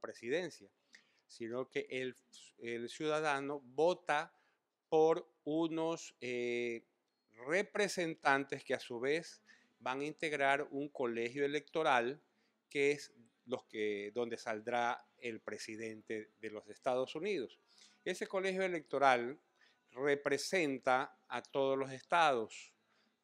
presidencia, sino que el, ciudadano vota por unos eh, representantes que a su vez van a integrar un colegio electoral que es los que, donde saldrá el presidente de los Estados Unidos. Ese colegio electoral representa a todos los estados,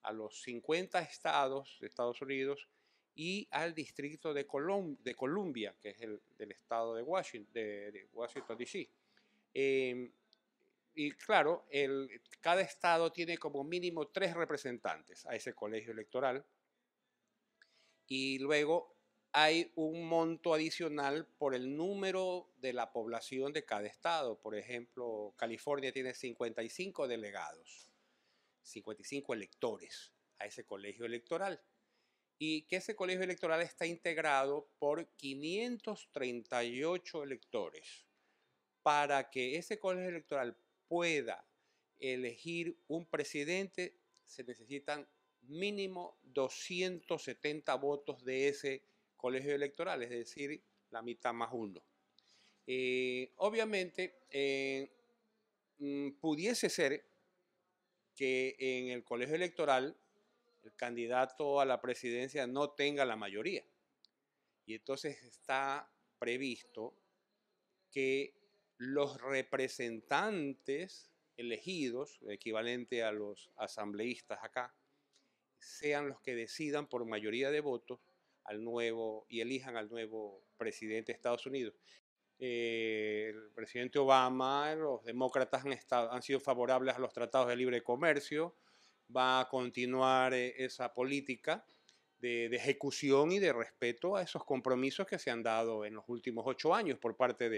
a los 50 estados de Estados Unidos y al distrito de, de Columbia, que es el del estado de Washington, de, Washington D.C. Em, y claro, el, cada estado tiene como mínimo tres representantes a ese colegio electoral. Y luego hay un monto adicional por el número de la población de cada estado. Por ejemplo, California tiene 55 delegados, 55 electores a ese colegio electoral y que ese colegio electoral está integrado por 538 electores. Para que ese colegio electoral pueda elegir un presidente, se necesitan mínimo 270 votos de ese colegio electoral, es decir, la mitad más uno. Eh, obviamente, eh, mm, pudiese ser que en el colegio electoral el candidato a la presidencia no tenga la mayoría. Y entonces está previsto que los representantes elegidos, equivalente a los asambleístas acá, sean los que decidan por mayoría de votos al nuevo y elijan al nuevo presidente de Estados Unidos. Eh, el presidente Obama, los demócratas han sido favorables a los tratados de libre comercio, va a continuar eh, esa política de, ejecución y de respeto a esos compromisos que se han dado en los últimos ocho años por parte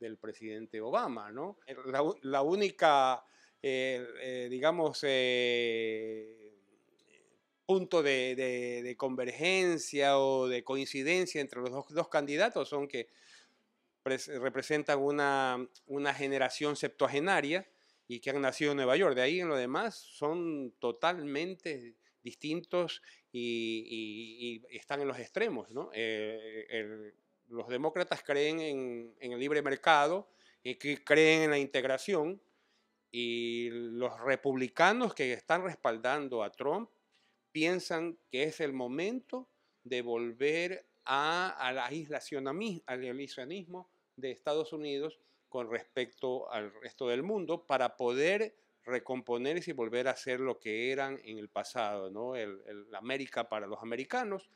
del presidente Obama. ¿no? Eh, la, única, eh, digamos, punto de, convergencia o de coincidencia entre los dos, candidatos son que representan una, una generación septuagenaria y que han nacido en Nueva York. De ahí en lo demás son totalmente distintos y, están en los extremos. ¿no? Eh, los demócratas creen en, el libre mercado, y que creen en la integración, y los republicanos que están respaldando a Trump piensan que es el momento de volver a, al, aislacionismo, al aislacionismo de Estados Unidos con respecto al resto del mundo para poder recomponerse y volver a ser lo que eran en el pasado, ¿no? El, América para los americanos